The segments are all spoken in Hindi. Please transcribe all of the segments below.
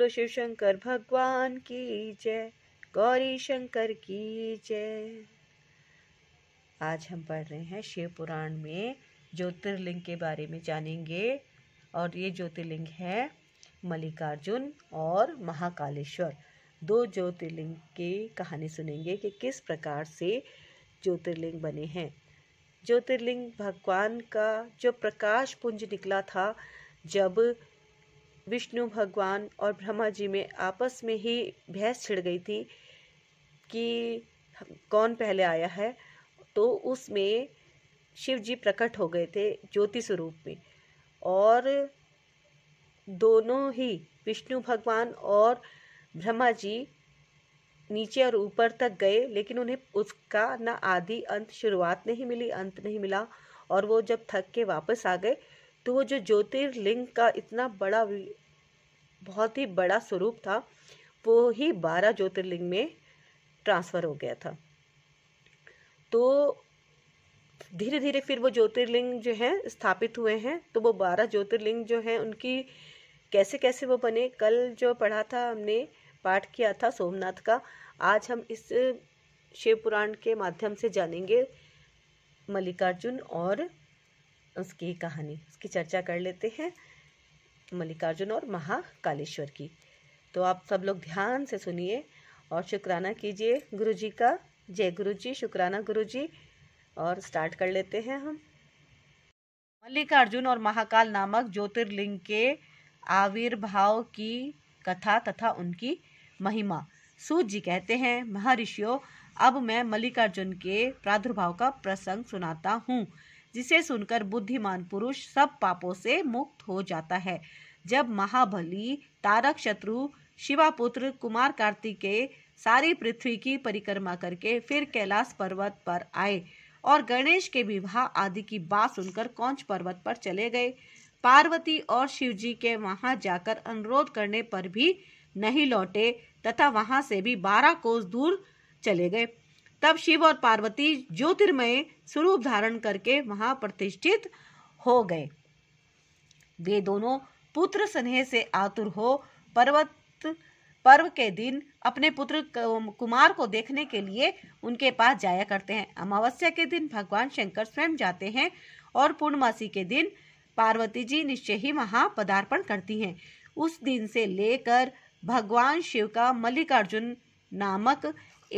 बोलो शिव शंकर भगवान की जय गौरी शंकर की जय आज हम पढ़ रहे हैं शिव पुराण में ज्योतिर्लिंग के बारे में जानेंगे और ये ज्योतिर्लिंग है मल्लिकार्जुन और महाकालेश्वर दो ज्योतिर्लिंग की कहानी सुनेंगे कि किस प्रकार से ज्योतिर्लिंग बने हैं ज्योतिर्लिंग भगवान का जो प्रकाश पुंज निकला था जब विष्णु भगवान और ब्रह्मा जी में आपस में ही बहस छिड़ गई थी कि कौन पहले आया है तो उसमें शिव जी प्रकट हो गए थे ज्योति स्वरूप में और दोनों ही विष्णु भगवान और ब्रह्मा जी नीचे और ऊपर तक गए लेकिन उन्हें उसका ना आदि अंत शुरुआत नहीं मिली अंत नहीं मिला और वो जब थक के वापस आ गए तो वो जो ज्योतिर्लिंग का इतना बड़ा बहुत ही बड़ा स्वरूप था वो ही बारह ज्योतिर्लिंग में ट्रांसफ़र हो गया था तो धीरे धीरे फिर वो ज्योतिर्लिंग जो हैं स्थापित हुए हैं तो वो बारह ज्योतिर्लिंग जो हैं उनकी कैसे कैसे वो बने कल जो पढ़ा था हमने पाठ किया था सोमनाथ का आज हम इस शिव पुराण के माध्यम से जानेंगे मल्लिकार्जुन और उसकी कहानी उसकी चर्चा कर लेते हैं मल्लिकार्जुन और महाकालेश्वर की तो आप सब लोग ध्यान से सुनिए और शुक्राना कीजिए गुरु जी का जय गुरु जी शुक्राना गुरु जी और स्टार्ट कर लेते हैं हम मल्लिकार्जुन और महाकाल नामक ज्योतिर्लिंग के आविर्भाव की कथा तथा उनकी महिमा सूत जी कहते हैं महर्षियों अब मैं मल्लिकार्जुन के प्रादुर्भाव का प्रसंग सुनाता हूँ जिसे सुनकर बुद्धिमान पुरुष सब पापों से मुक्त हो जाता है जब महाबली तारक शत्रु शिवापुत्र कुमार के सारी पृथ्वी की परिक्रमा करके फिर कैलाश पर्वत पर आए और गणेश के विवाह आदि की बात सुनकर कौच पर्वत पर चले गए पार्वती और शिव जी के वहां जाकर अनुरोध करने पर भी नहीं लौटे तथा वहां से भी बारह कोस दूर चले गए तब शिव और पार्वती ज्योतिर्मय स्वरूप धारण करके वहां प्रतिष्ठित हो गए वे दोनों पुत्र स्नेह से आतुर हो पर्वत पर्व के दिन अपने पुत्र कुमार को देखने के लिए उनके पास जाया करते हैं अमावस्या के दिन भगवान शंकर स्वयं जाते हैं और पूर्णमासी के दिन पार्वती जी निश्चय ही वहां पदार्पण करती हैं उस दिन से लेकर भगवान शिव का मल्लिकार्जुन नामक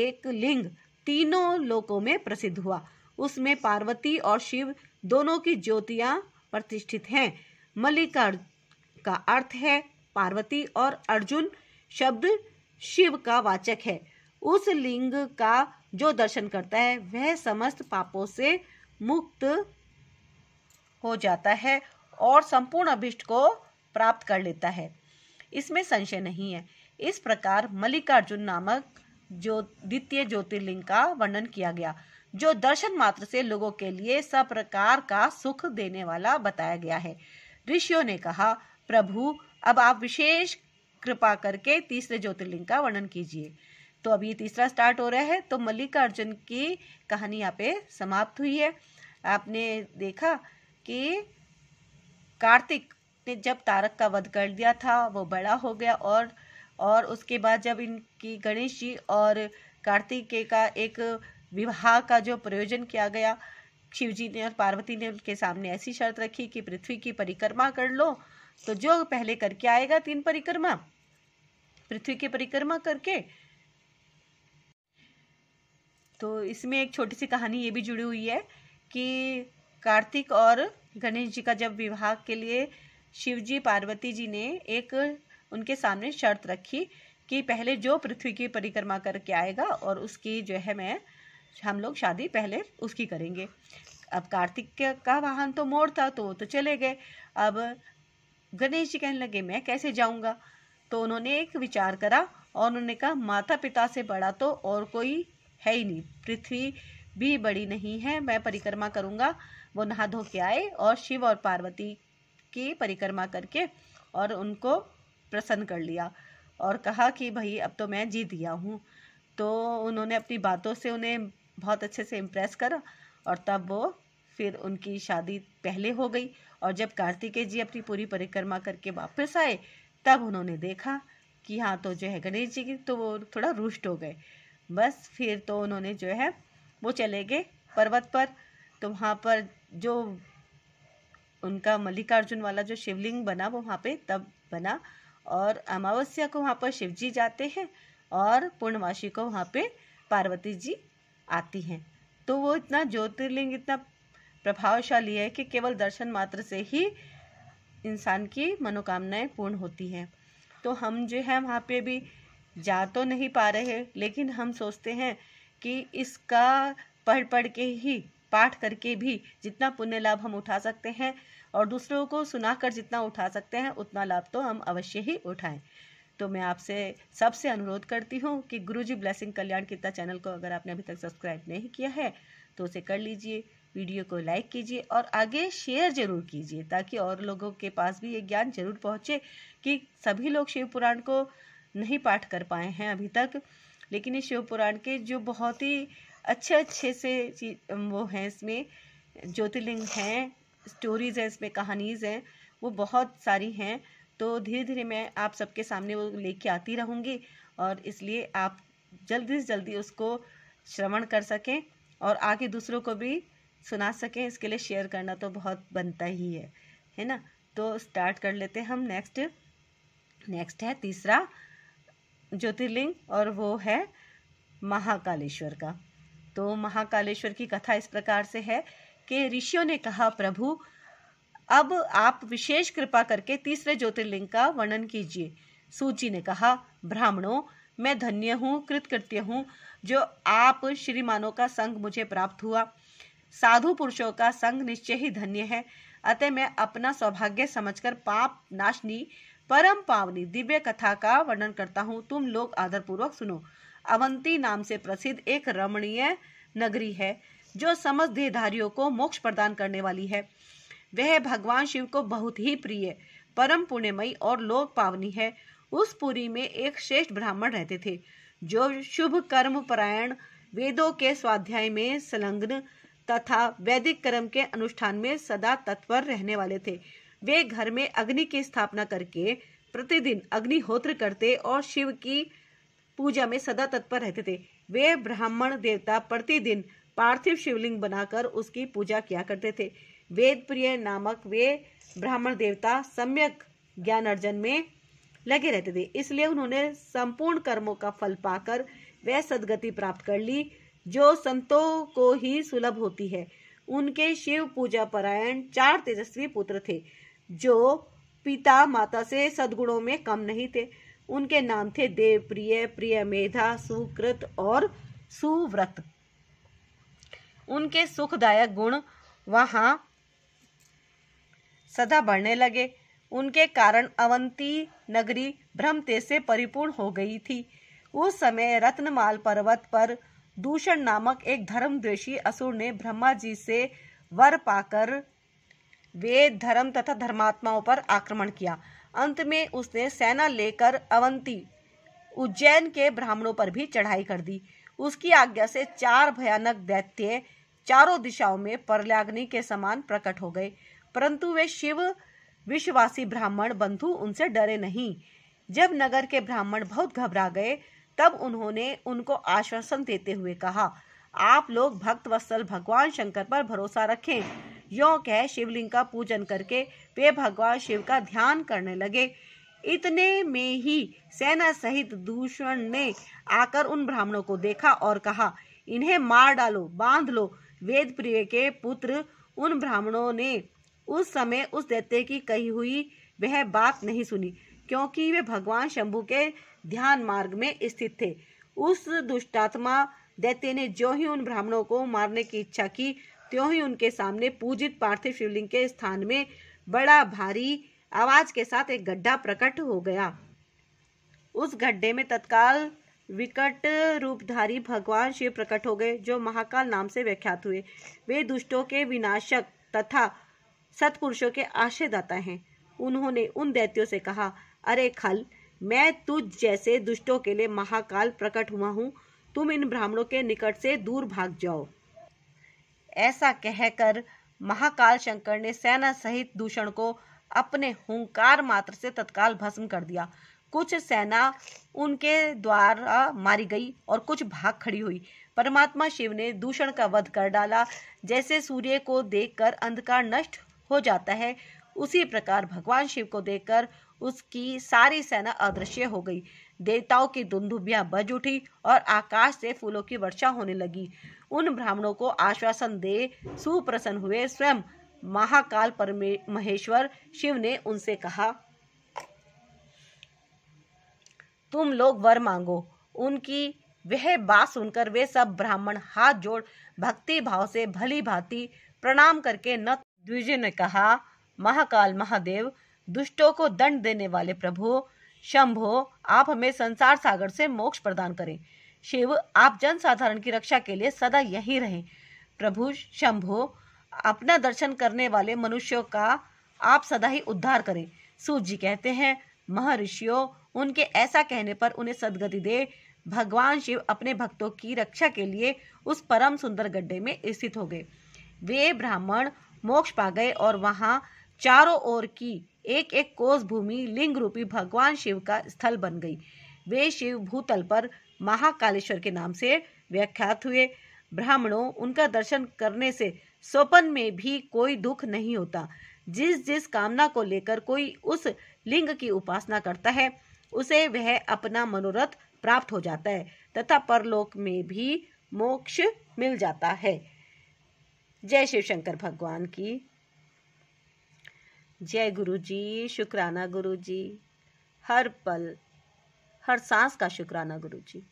एक लिंग तीनों लोकों में प्रसिद्ध हुआ उसमें पार्वती और शिव दोनों की ज्योतियां प्रतिष्ठित हैं मल्लिका का अर्थ है पार्वती और अर्जुन शब्द शिव का वाचक है उस लिंग का जो दर्शन करता है वह समस्त पापों से मुक्त हो जाता है और संपूर्ण अभिष्ट को प्राप्त कर लेता है इसमें संशय नहीं है इस प्रकार मल्लिकार्जुन नामक जो द्वितीय ज्योतिर्लिंग का वर्णन किया गया जो दर्शन मात्र से लोगों के लिए सब प्रकार का सुख देने वाला बताया गया है ऋषियों ने कहा प्रभु अब आप विशेष कृपा करके तीसरे ज्योतिर्लिंग का वर्णन कीजिए तो अभी तीसरा स्टार्ट हो रहा है तो मल्लिकार्जुन की कहानी यहाँ पे समाप्त हुई है आपने देखा कि कार्तिक ने जब तारक का वध कर दिया था वो बड़ा हो गया और और उसके बाद जब इनकी गणेश जी और कार्तिकेय का एक विवाह का जो प्रयोजन किया गया शिव जी ने और पार्वती ने उनके सामने ऐसी शर्त रखी कि पृथ्वी की परिक्रमा कर लो तो जो पहले करके आएगा तीन परिक्रमा पृथ्वी की परिक्रमा करके तो इसमें एक छोटी सी कहानी ये भी जुड़ी हुई है कि कार्तिक और गणेश जी का जब विवाह के लिए शिव जी पार्वती जी ने एक उनके सामने शर्त रखी कि पहले जो पृथ्वी की परिक्रमा करके आएगा और उसकी जो है मैं हम लोग शादी पहले उसकी करेंगे अब कार्तिक का वाहन तो मोड़ था तो वो तो चले गए अब गणेश जी कहने लगे मैं कैसे जाऊंगा तो उन्होंने एक विचार करा और उन्होंने कहा माता पिता से बड़ा तो और कोई है ही नहीं पृथ्वी भी बड़ी नहीं है मैं परिक्रमा करूंगा वो नहा धो के आए और शिव और पार्वती की परिक्रमा करके और उनको प्रसन्न कर लिया और कहा कि भाई अब तो मैं जीत गया हूँ तो उन्होंने अपनी बातों से उन्हें बहुत अच्छे से इम्प्रेस करा और तब वो फिर उनकी शादी पहले हो गई और जब कार्तिकेय जी अपनी पूरी परिक्रमा करके वापस आए तब उन्होंने देखा कि हाँ तो जो है गणेश जी की तो वो थोड़ा रुष्ट हो गए बस फिर तो उन्होंने जो है वो चले गए पर्वत पर तो वहाँ पर जो उनका मल्लिकार्जुन वाला जो शिवलिंग बना वो वहाँ पे तब बना और अमावस्या को वहाँ पर शिव जी जाते हैं और पूर्णमासी को वहाँ पे पार्वती जी आती हैं तो वो इतना ज्योतिर्लिंग इतना प्रभावशाली है कि केवल दर्शन मात्र से ही इंसान की मनोकामनाएं पूर्ण होती हैं तो हम जो है वहाँ पे भी जा तो नहीं पा रहे लेकिन हम सोचते हैं कि इसका पढ़ पढ़ के ही पाठ करके भी जितना पुण्य लाभ हम उठा सकते हैं और दूसरों को सुनाकर जितना उठा सकते हैं उतना लाभ तो हम अवश्य ही उठाएं तो मैं आपसे सबसे अनुरोध करती हूँ कि गुरुजी ब्लेसिंग कल्याण किता चैनल को अगर आपने अभी तक सब्सक्राइब नहीं किया है तो उसे कर लीजिए वीडियो को लाइक कीजिए और आगे शेयर जरूर कीजिए ताकि और लोगों के पास भी ये ज्ञान जरूर पहुँचे कि सभी लोग शिव पुराण को नहीं पाठ कर पाए हैं अभी तक लेकिन ये शिव पुराण के जो बहुत ही अच्छे अच्छे से वो हैं इसमें ज्योतिर्लिंग हैं स्टोरीज़ हैं इसमें कहानीज़ हैं वो बहुत सारी हैं तो धीरे धीरे मैं आप सबके सामने वो लेके आती रहूँगी और इसलिए आप जल्दी से जल्दी उसको श्रवण कर सकें और आगे दूसरों को भी सुना सकें इसके लिए शेयर करना तो बहुत बनता ही है है ना तो स्टार्ट कर लेते हैं हम नेक्स्ट नेक्स्ट है तीसरा ज्योतिर्लिंग और वो है महाकालेश्वर का तो महाकालेश्वर की कथा इस प्रकार से है कि ऋषियों ने कहा प्रभु अब आप विशेष कृपा करके तीसरे ज्योतिर्लिंग का वर्णन कीजिए सूची ने कहा ब्राह्मणों मैं धन्य हूँ कृतकृत्य हूँ जो आप श्रीमानों का संग मुझे प्राप्त हुआ साधु पुरुषों का संग निश्चय ही धन्य है अतः मैं अपना सौभाग्य समझकर पाप नाशनी परम पावनी दिव्य कथा का वर्णन करता हूँ तुम लोग आदरपूर्वक सुनो अवंती नाम से प्रसिद्ध एक रमणीय नगरी है जो समस्त देहधारियों को मोक्ष प्रदान करने वाली है वह भगवान शिव को बहुत ही प्रिय परम पुण्यमयी और लोक पावनी है उस पुरी में एक श्रेष्ठ ब्राह्मण रहते थे जो शुभ कर्म परायण वेदों के स्वाध्याय में संलग्न तथा वैदिक कर्म के अनुष्ठान में सदा तत्पर रहने वाले थे वे घर में अग्नि की स्थापना करके प्रतिदिन अग्निहोत्र करते और शिव की पूजा में सदा तत्पर रहते थे वे ब्राह्मण देवता प्रतिदिन पार्थिव शिवलिंग बनाकर उसकी पूजा किया करते थे वेद प्रिय नामक वे ब्राह्मण देवता सम्यक ज्ञान अर्जन में लगे रहते थे इसलिए उन्होंने संपूर्ण कर्मों का फल पाकर वह सदगति प्राप्त कर ली जो संतों को ही सुलभ होती है उनके शिव पूजा परायण चार तेजस्वी पुत्र थे जो पिता माता से सदगुणों में कम नहीं थे उनके नाम थे देवप्रिय प्रिय मेधा सुकृत और सुव्रत उनके सुखदायक गुण वहां सदा बढ़ने लगे उनके कारण अवंती नगरी भ्रम तेज से परिपूर्ण हो गई थी उस समय रत्नमाल पर्वत पर दूषण नामक एक धर्मद्वेषी असुर ने ब्रह्मा जी से वर पाकर वे धर्म तथा धर्मात्माओं पर आक्रमण किया अंत में उसने सेना लेकर अवंती उज्जैन के ब्राह्मणों पर भी चढ़ाई कर दी उसकी आज्ञा से चार भयानक दैत्य चारों दिशाओं में परलाग्नि के समान प्रकट हो गए परंतु वे शिव विश्ववासी ब्राह्मण बंधु उनसे डरे नहीं जब नगर के ब्राह्मण बहुत घबरा गए तब उन्होंने उनको आश्वासन देते हुए कहा आप लोग भक्त वत्सल भगवान शंकर पर भरोसा रखें यो कह शिवलिंग का पूजन करके वे भगवान शिव का ध्यान करने लगे इतने में ही सेना सहित दूषण ने आकर उन ब्राह्मणों को देखा और कहा इन्हें मार डालो बांध लो वेद प्रिय के पुत्र उन ब्राह्मणों ने उस समय उस दैत्य की कही हुई वह बात नहीं सुनी क्योंकि वे भगवान शंभु के ध्यान मार्ग में स्थित थे उस दुष्टात्मा दैत्य ने जो ही उन ब्राह्मणों को मारने की इच्छा की त्यों ही उनके सामने पूजित पार्थिव शिवलिंग के स्थान में बड़ा भारी आवाज के साथ एक गड्ढा प्रकट हो गया उस गड्ढे में तत्काल विकट रूपधारी भगवान शिव प्रकट हो गए जो महाकाल नाम से व्याख्यात हुए वे दुष्टों के विनाशक तथा सत्पुरुषों के आश्रयदाता हैं उन्होंने उन दैत्यों से कहा अरे खल मैं तुझ जैसे दुष्टों के लिए महाकाल प्रकट हुआ हूँ तुम इन ब्राह्मणों के निकट से दूर भाग जाओ ऐसा कहकर महाकाल शंकर ने सेना सहित दूषण को अपने हुंकार मात्र से तत्काल भस्म कर दिया कुछ सेना उनके द्वारा मारी गई और कुछ भाग खड़ी हुई परमात्मा शिव ने दूषण का वध कर डाला जैसे सूर्य को देखकर अंधकार नष्ट हो जाता है उसी प्रकार भगवान शिव को देखकर उसकी सारी सेना अदृश्य हो गई देवताओं की धुंधुबिया बज उठी और आकाश से फूलों की वर्षा होने लगी उन ब्राह्मणों को आश्वासन दे सुप्रसन्न हुए स्वयं महाकाल परमे महेश्वर शिव ने उनसे कहा तुम लोग वर मांगो उनकी वह बात सुनकर वे सब ब्राह्मण हाथ जोड़ भक्ति भाव से भली भांति प्रणाम करके न द्विजय ने कहा महाकाल महादेव दुष्टों को दंड देने वाले प्रभु शंभो आप हमें संसार सागर से मोक्ष प्रदान करें शिव आप जन साधारण की रक्षा के लिए सदा यही रहें प्रभु शंभो अपना दर्शन करने वाले मनुष्यों का आप सदा ही उद्धार करें सूर्य जी कहते हैं महर्षियों उनके ऐसा कहने पर उन्हें सदगति दे भगवान शिव अपने भक्तों की रक्षा के लिए उस परम सुंदर गड्ढे में स्थित हो गए वे ब्राह्मण मोक्ष पा गए और वहां चारों ओर की एक एक कोस भूमि लिंग रूपी भगवान शिव का स्थल बन गई वे शिव भूतल पर महाकालेश्वर के नाम से व्याख्यात हुए ब्राह्मणों उनका दर्शन करने से स्वपन में भी कोई दुख नहीं होता जिस जिस कामना को लेकर कोई उस लिंग की उपासना करता है उसे वह अपना मनोरथ प्राप्त हो जाता है तथा परलोक में भी मोक्ष मिल जाता है जय शिव शंकर भगवान की जय गुरु जी शुक्राना गुरु जी हर पल हर सांस का शुक्राना गुरु जी